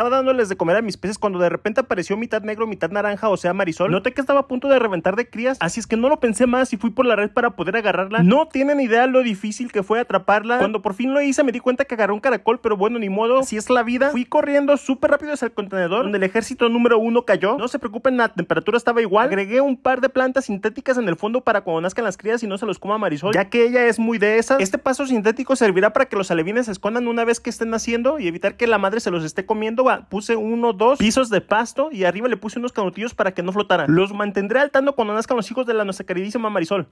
estaba dándoles de comer a mis peces cuando de repente apareció mitad negro, mitad naranja, o sea, marisol. Noté que estaba a punto de reventar de crías, así es que no lo pensé más y fui por la red para poder agarrarla. No tienen idea lo difícil que fue atraparla. Cuando por fin lo hice me di cuenta que agarró un caracol, pero bueno, ni modo, si es la vida. Fui corriendo súper rápido hacia el contenedor, donde el ejército número uno cayó. No se preocupen, la temperatura estaba igual. Agregué un par de plantas sintéticas en el fondo para cuando nazcan las crías y no se los coma marisol, ya que ella es muy de esas. Este paso sintético servirá para que los alevines se escondan una vez que estén naciendo y evitar que la madre se los esté comiendo puse uno, dos pisos de pasto y arriba le puse unos canutillos para que no flotaran Los mantendré al tanto cuando nazcan los hijos de la nuestra queridísima Marisol.